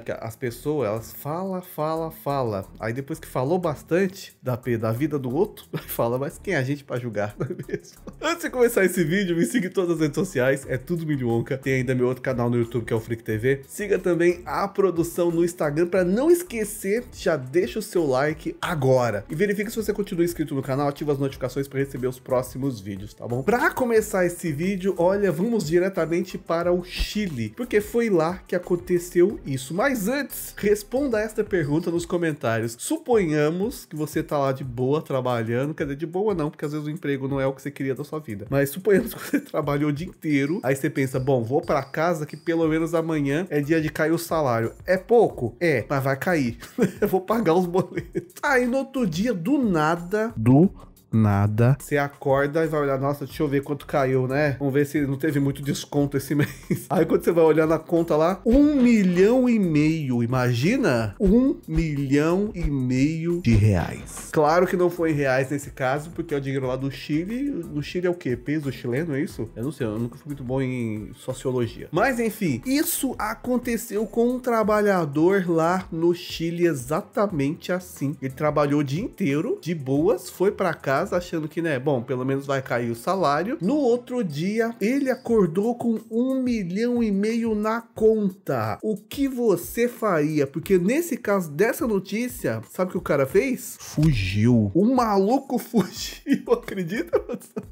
Porque as pessoas, elas falam, falam, falam. Aí depois que falou bastante da, da vida do outro, fala, mas quem é a gente para julgar, não é mesmo? Antes de começar esse vídeo, me siga em todas as redes sociais, é tudo milionca. Tem ainda meu outro canal no YouTube, que é o Freak TV. Siga também a produção no Instagram, para não esquecer, já deixa o seu like agora. E verifique se você continua inscrito no canal, ativa as notificações para receber os próximos vídeos, tá bom? Para começar esse vídeo, olha, vamos diretamente para o Chile, porque foi lá que aconteceu isso. Mas mas antes, responda esta pergunta nos comentários. Suponhamos que você tá lá de boa trabalhando, quer dizer, de boa não, porque às vezes o emprego não é o que você queria da sua vida. Mas suponhamos que você trabalhou o dia inteiro, aí você pensa, bom, vou para casa que pelo menos amanhã é dia de cair o salário. É pouco? É, mas vai cair. Eu vou pagar os boletos. Aí no outro dia, do nada, do nada. Você acorda e vai olhar, nossa, deixa eu ver quanto caiu, né? Vamos ver se não teve muito desconto esse mês. Aí quando você vai olhar na conta lá, um milhão e meio, imagina? Um milhão e meio de reais. Claro que não foi em reais nesse caso, porque é o dinheiro lá do Chile. No Chile é o quê? Peso chileno, é isso? Eu não sei, eu nunca fui muito bom em sociologia. Mas enfim, isso aconteceu com um trabalhador lá no Chile exatamente assim. Ele trabalhou o dia inteiro, de boas, foi para casa casa, achando que, né, bom, pelo menos vai cair o salário. No outro dia, ele acordou com um milhão e meio na conta. O que você faria? Porque nesse caso dessa notícia, sabe o que o cara fez? Fugiu. O maluco fugiu, acredita?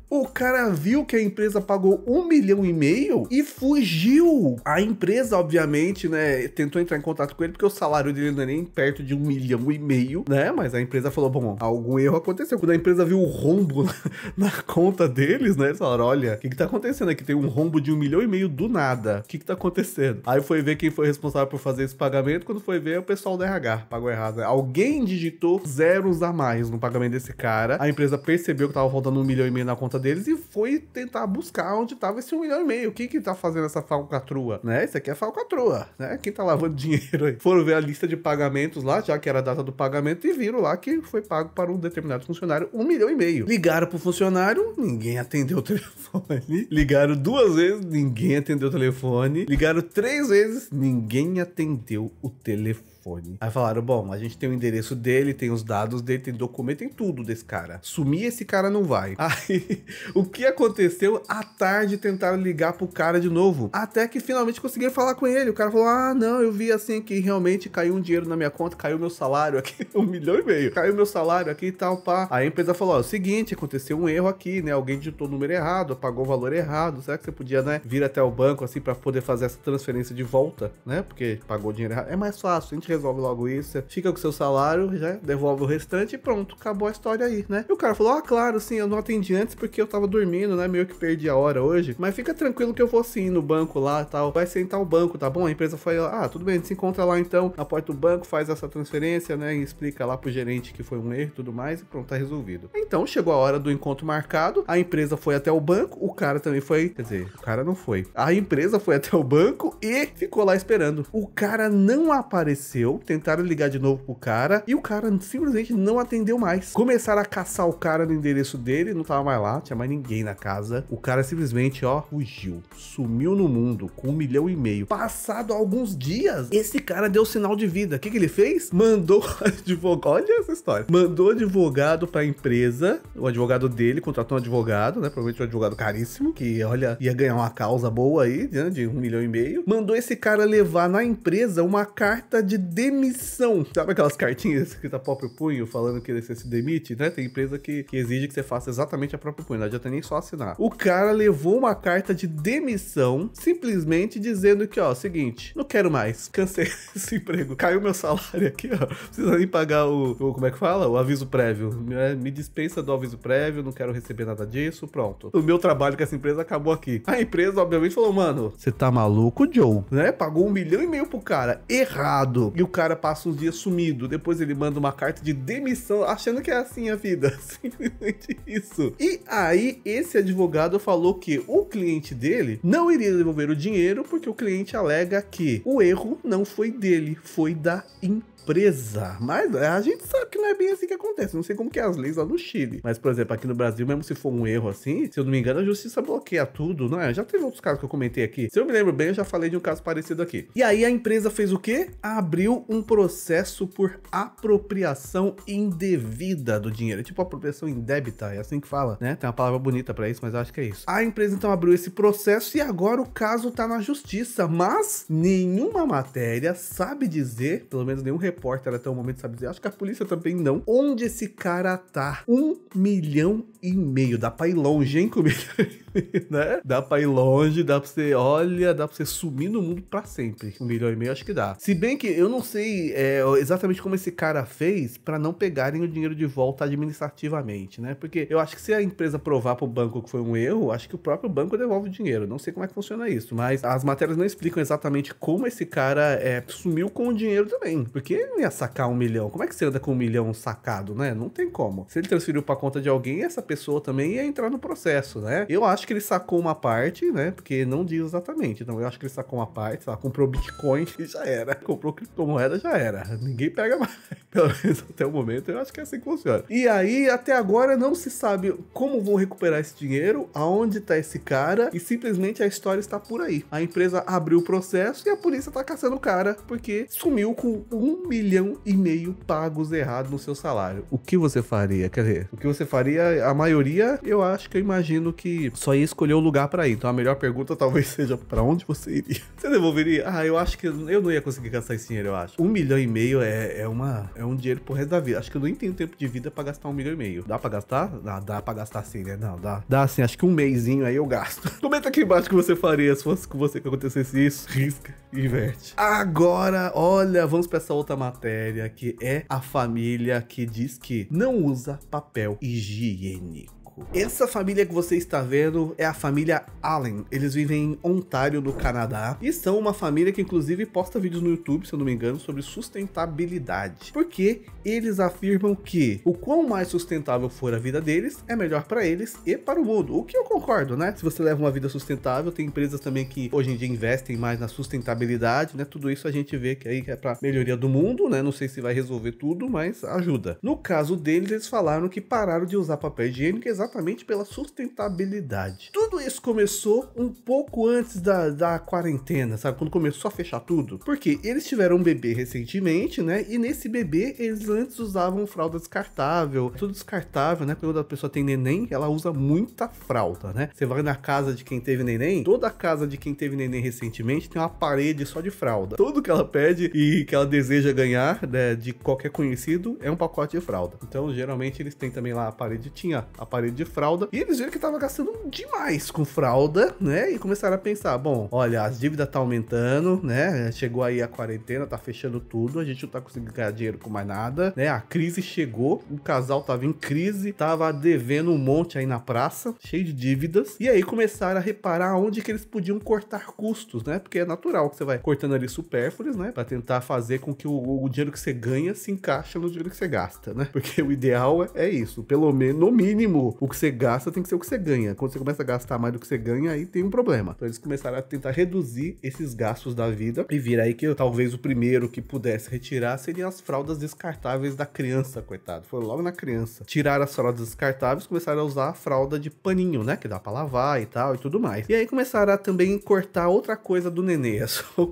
O cara viu que a empresa pagou um milhão e meio e fugiu. A empresa, obviamente, né, tentou entrar em contato com ele porque o salário dele não é nem perto de um milhão e meio, né? Mas a empresa falou, bom, algum erro aconteceu. Quando a empresa viu um rombo na conta deles, né? Eles falaram: olha, o que, que tá acontecendo aqui? Tem um rombo de um milhão e meio do nada. O que, que tá acontecendo? Aí foi ver quem foi responsável por fazer esse pagamento. Quando foi ver, é o pessoal da RH pagou errado. Né? Alguém digitou zeros a mais no pagamento desse cara. A empresa percebeu que tava faltando um milhão e meio na conta deles e foi tentar buscar onde tava esse um milhão e meio. O que que tá fazendo essa falcatrua? Né? Isso aqui é falcatrua, né? Quem tá lavando dinheiro aí? Foram ver a lista de pagamentos lá, já que era a data do pagamento, e viram lá que foi pago para um determinado funcionário um milhão e-mail. Ligaram pro funcionário, ninguém atendeu o telefone. Ligaram duas vezes, ninguém atendeu o telefone. Ligaram três vezes, ninguém atendeu o telefone telefone. Aí falaram: bom, a gente tem o endereço dele, tem os dados dele, tem documento, tem tudo desse cara. Sumir esse cara não vai. Aí, o que aconteceu? À tarde tentaram ligar pro cara de novo. Até que finalmente conseguiram falar com ele. O cara falou: ah, não, eu vi assim que realmente caiu um dinheiro na minha conta, caiu meu salário aqui, um milhão e meio. Caiu meu salário aqui e tal, pá. Aí a empresa falou: ó, é o seguinte, aconteceu um erro aqui, né? Alguém digitou o número errado, pagou o valor errado. Será que você podia, né, vir até o banco assim para poder fazer essa transferência de volta, né? Porque pagou o dinheiro errado. É mais fácil, a gente gente resolve logo isso. Fica com seu salário, já devolve o restante e pronto, acabou a história aí, né? E o cara falou: Ah, claro, sim, eu não atendi antes porque eu tava dormindo, né? Meio que perdi a hora hoje. Mas fica tranquilo que eu vou sim no banco lá tal. Vai sentar o banco, tá bom? A empresa foi: Ah, tudo bem, a gente se encontra lá então, na porta do banco, faz essa transferência, né? E explica lá pro gerente que foi um erro e tudo mais, e pronto, tá resolvido. Então chegou a hora do encontro marcado, a empresa foi até o banco, o cara também foi. Quer dizer, o cara não foi. A empresa foi até o banco e ficou lá esperando. O cara não apareceu apareceu, tentaram ligar de novo pro cara e o cara simplesmente não atendeu mais. Começaram a caçar o cara no endereço dele, não tava mais lá, tinha mais ninguém na casa. O cara simplesmente, ó, fugiu, sumiu no mundo com um milhão e meio. Passado alguns dias, esse cara deu sinal de vida. O que, que ele fez? Mandou advogado, olha essa história. Mandou advogado pra empresa, o advogado dele contratou um advogado, né? Provavelmente um advogado caríssimo, que olha, ia ganhar uma causa boa aí, né, de um milhão e meio. Mandou esse cara levar na empresa uma carta de demissão. Sabe aquelas cartinhas que tá próprio punho falando que você se demite, né? Tem empresa que, que exige que você faça exatamente a própria punho, não adianta nem só assinar. O cara levou uma carta de demissão, simplesmente dizendo que, ó, seguinte, não quero mais, cansei esse emprego, caiu meu salário aqui, ó, precisa nem pagar o, o, como é que fala? O aviso prévio. Me, é, me dispensa do aviso prévio, não quero receber nada disso, pronto. O meu trabalho com essa empresa acabou aqui. A empresa, obviamente, falou, mano, você tá maluco, Joe, né? Pagou um milhão e meio pro cara, errado e o cara passa uns dias sumido. Depois ele manda uma carta de demissão, achando que é assim a vida. Simplesmente isso. E aí, esse advogado falou que o cliente dele não iria devolver o dinheiro porque o cliente alega que o erro não foi dele, foi da empresa empresa. Mas a gente sabe que não é bem assim que acontece. Não sei como que é as leis lá no Chile. Mas, por exemplo, aqui no Brasil, mesmo se for um erro assim, se eu não me engano, a justiça bloqueia tudo, não é? Já teve outros casos que eu comentei aqui. Se eu me lembro bem, eu já falei de um caso parecido aqui. E aí a empresa fez o quê? Abriu abriu um processo por apropriação indevida do dinheiro. É tipo apropriação indébita, é assim que fala, né? Tem uma palavra bonita para isso, mas acho que é isso. A empresa então abriu esse processo e agora o caso tá na justiça, mas nenhuma matéria sabe dizer, pelo menos nenhum repórter até o momento sabe dizer, acho que a polícia também não, onde esse cara tá. Um milhão e meio. Dá pra ir longe, hein, comigo? né? Dá pra ir longe, dá pra você, olha, dá pra você sumir no mundo pra sempre. Um milhão e meio acho que dá. Se bem que eu não sei é, exatamente como esse cara fez para não pegarem o dinheiro de volta administrativamente, né? Porque eu acho que se a empresa provar pro banco que foi um erro, acho que o próprio banco devolve o dinheiro. Não sei como é que funciona isso, mas as matérias não explicam exatamente como esse cara é, sumiu com o dinheiro também. Porque ele não ia sacar um milhão. Como é que você anda com um milhão sacado, né? Não tem como. Se ele transferiu pra conta de alguém, essa pessoa também ia entrar no processo, né? Eu acho que ele sacou uma parte, né? Porque não diz exatamente. Então eu acho que ele sacou uma parte, sei lá, comprou Bitcoin e já era. Comprou criptomoeda, já era. Ninguém pega mais. Pelo menos até o momento, eu acho que é assim que funciona. E aí, até agora, não se sabe como vão recuperar esse dinheiro, aonde tá esse cara, e simplesmente a história está por aí. A empresa abriu o processo e a polícia tá caçando o cara, porque sumiu com um milhão e meio pagos errados no seu salário. O que você faria? Quer dizer, o que você faria é a maioria, eu acho que eu imagino que só ia escolher o lugar para ir. Então a melhor pergunta talvez seja para onde você iria? Você devolveria? Ah, eu acho que eu não ia conseguir gastar esse dinheiro, eu acho. Um milhão e meio é, é uma é um dinheiro pro resto da vida. Acho que eu nem tenho tempo de vida para gastar um milhão e meio. Dá para gastar? Dá, dá para gastar sim, né? Não, dá. Dá sim, acho que um mêsinho aí eu gasto. Comenta aqui embaixo o que você faria se fosse com você que acontecesse isso. Risca. Inverte. Agora, olha, vamos para essa outra matéria que é a família que diz que não usa papel higiênico. Essa família que você está vendo é a família Allen. Eles vivem em Ontário, no Canadá, e são uma família que inclusive posta vídeos no YouTube, se eu não me engano, sobre sustentabilidade. Porque eles afirmam que o quão mais sustentável for a vida deles, é melhor para eles e para o mundo. O que eu concordo, né? Se você leva uma vida sustentável, tem empresas também que hoje em dia investem mais na sustentabilidade, né? Tudo isso a gente vê que aí é para melhoria do mundo, né? Não sei se vai resolver tudo, mas ajuda. No caso deles, eles falaram que pararam de usar papel higiênico exatamente exatamente pela sustentabilidade. Tudo isso começou um pouco antes da, da quarentena, sabe? Quando começou a fechar tudo. Porque eles tiveram um bebê recentemente, né? E nesse bebê, eles antes usavam fralda descartável, tudo descartável, né? Quando a pessoa tem neném, ela usa muita fralda, né? Você vai na casa de quem teve neném, toda a casa de quem teve neném recentemente tem uma parede só de fralda. Tudo que ela pede e que ela deseja ganhar, né, de qualquer conhecido, é um pacote de fralda. Então, geralmente eles têm também lá a parede, tinha a parede de fralda. E eles viram que tava gastando demais com fralda, né? E começaram a pensar: bom, olha, as dívidas tá aumentando, né? Chegou aí a quarentena, tá fechando tudo, a gente não tá conseguindo ganhar dinheiro com mais nada, né? A crise chegou, o casal tava em crise, tava devendo um monte aí na praça, cheio de dívidas. E aí começaram a reparar onde que eles podiam cortar custos, né? Porque é natural que você vai cortando ali supérfluos, né? Pra tentar fazer com que o, o dinheiro que você ganha se encaixe no dinheiro que você gasta, né? Porque o ideal é, é isso, pelo menos, no mínimo, o o que você gasta tem que ser o que você ganha. Quando você começa a gastar mais do que você ganha, aí tem um problema. Então eles começaram a tentar reduzir esses gastos da vida e vir aí que talvez o primeiro que pudesse retirar seriam as fraldas descartáveis da criança, coitado. Foi logo na criança. Tiraram as fraldas descartáveis, começaram a usar a fralda de paninho, né? Que dá pra lavar e tal e tudo mais. E aí começaram a também cortar outra coisa do nenê.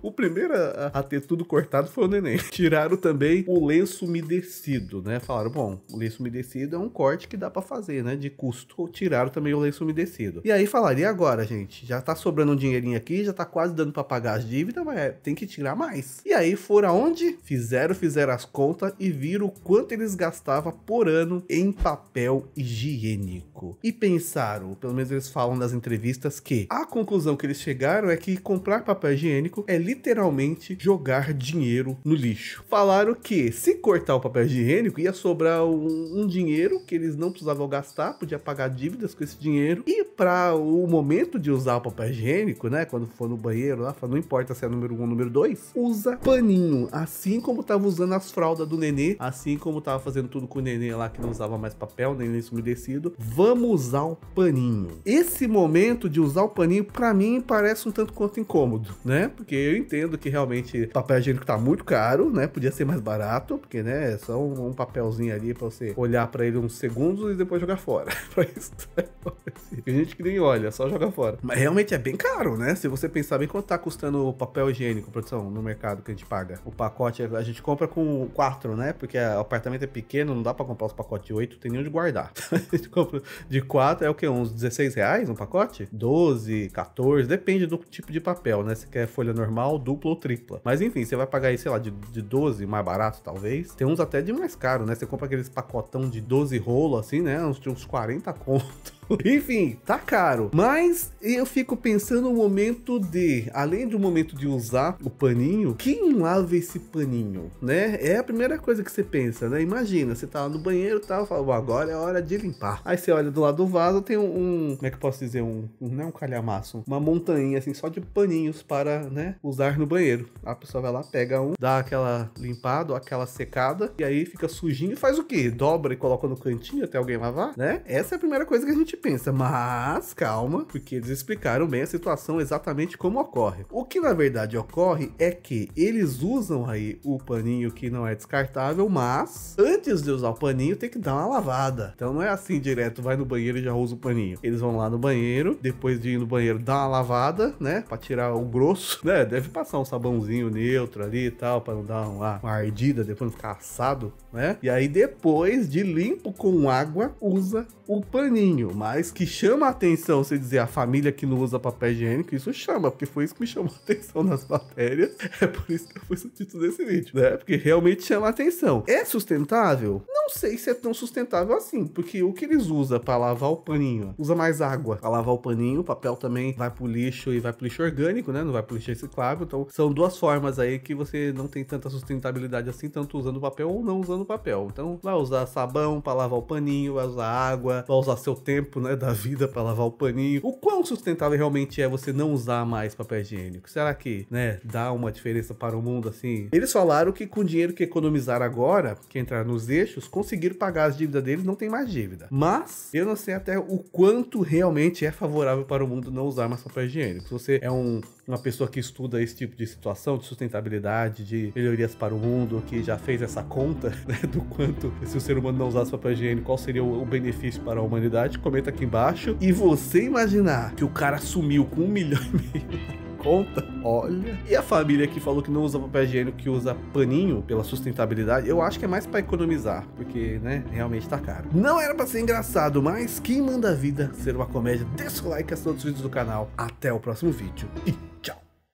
O primeiro a, a ter tudo cortado foi o nenê. Tiraram também o lenço umedecido, né? Falaram, bom, o lenço umedecido é um corte que dá para fazer, né? De custo, tiraram também o lenço umedecido. E aí falaram, e agora, gente? Já tá sobrando um dinheirinho aqui, já tá quase dando para pagar as dívidas, mas é, tem que tirar mais. E aí foram aonde? Fizeram, fizeram as contas e viram o quanto eles gastavam por ano em papel higiênico. E pensaram, pelo menos eles falam nas entrevistas, que a conclusão que eles chegaram é que comprar papel higiênico é literalmente jogar dinheiro no lixo. Falaram que se cortar o papel higiênico ia sobrar um, um dinheiro que eles não precisavam gastar, podia pagar dívidas com esse dinheiro. E para o momento de usar o papel higiênico, né? Quando for no banheiro lá, não importa se é número 1 um, ou número 2, usa paninho. Assim como tava usando as fraldas do nenê, assim como tava fazendo tudo com o nenê lá que não usava mais papel, nem umedecido, vamos usar o paninho. Esse momento de usar o paninho, para mim, parece um tanto quanto incômodo, né? Porque eu entendo que realmente papel higiênico tá muito caro, né? Podia ser mais barato, porque, né? É só um papelzinho ali para você olhar para ele uns segundos e depois jogar fora. please. esto. Tem gente que nem olha, só joga fora. Mas realmente é bem caro, né? Se você pensar bem quanto tá custando o papel higiênico, produção, no mercado que a gente paga. O pacote, a gente compra com quatro, né? Porque o apartamento é pequeno, não dá pra comprar os pacotes de oito, tem nem onde guardar. a gente compra de quatro, é o que? Uns 16 reais um pacote? 12, 14, depende do tipo de papel, né? Se quer folha normal, dupla ou tripla. Mas enfim, você vai pagar aí, sei lá, de, de 12, mais barato talvez. Tem uns até de mais caro, né? Você compra aqueles pacotão de 12 rolo, assim, né? Uns, uns 40 conto. Enfim, tá caro. Mas eu fico pensando no momento de, além do momento de usar o paninho, quem lava esse paninho, né? É a primeira coisa que você pensa, né? Imagina, você tá lá no banheiro e tal, fala, agora é hora de limpar. Aí você olha do lado do vaso, tem um, um como é que eu posso dizer, um, um não é um calhamaço, uma montanha assim só de paninhos para, né, usar no banheiro. A pessoa vai lá, pega um, dá aquela limpada, aquela secada e aí fica sujinho e faz o quê? Dobra e coloca no cantinho até alguém lavar, né? Essa é a primeira coisa que a gente gente pensa, mas calma, porque eles explicaram bem a situação exatamente como ocorre. O que na verdade ocorre é que eles usam aí o paninho que não é descartável, mas antes de usar o paninho tem que dar uma lavada. Então não é assim direto, vai no banheiro e já usa o paninho. Eles vão lá no banheiro, depois de ir no banheiro dá uma lavada, né, para tirar o grosso, né? Deve passar um sabãozinho neutro ali e tal para não dar uma, uma ardida, depois não ficar assado, né? E aí depois de limpo com água usa o paninho, mas que chama a atenção, você dizer, a família que não usa papel higiênico, isso chama, porque foi isso que me chamou a atenção nas matérias. É por isso que eu fiz o título desse vídeo, né? Porque realmente chama a atenção. É sustentável? Não sei se é tão sustentável assim, porque o que eles usam para lavar o paninho, usa mais água para lavar o paninho, o papel também vai pro lixo e vai pro lixo orgânico, né? Não vai pro lixo reciclável. Então, são duas formas aí que você não tem tanta sustentabilidade assim, tanto usando papel ou não usando papel. Então, vai usar sabão para lavar o paninho, vai usar água, vai usar seu tempo tempo né, da vida para lavar o paninho. O quão sustentável realmente é você não usar mais papel higiênico? Será que né, dá uma diferença para o mundo assim? Eles falaram que com o dinheiro que economizaram agora, que entrar nos eixos, conseguiram pagar as dívidas deles, não tem mais dívida. Mas eu não sei até o quanto realmente é favorável para o mundo não usar mais papel higiênico. Se você é um uma pessoa que estuda esse tipo de situação, de sustentabilidade, de melhorias para o mundo, que já fez essa conta né, do quanto se o ser humano não usasse papel higiênico, qual seria o benefício para a humanidade, comenta aqui embaixo. E você imaginar que o cara sumiu com um milhão e meio conta, olha. E a família que falou que não usa papel higiênico, que usa paninho pela sustentabilidade, eu acho que é mais para economizar, porque, né, realmente tá caro. Não era para ser engraçado, mas quem manda a vida ser uma comédia, deixa o like, todos os vídeos do canal. Até o próximo vídeo e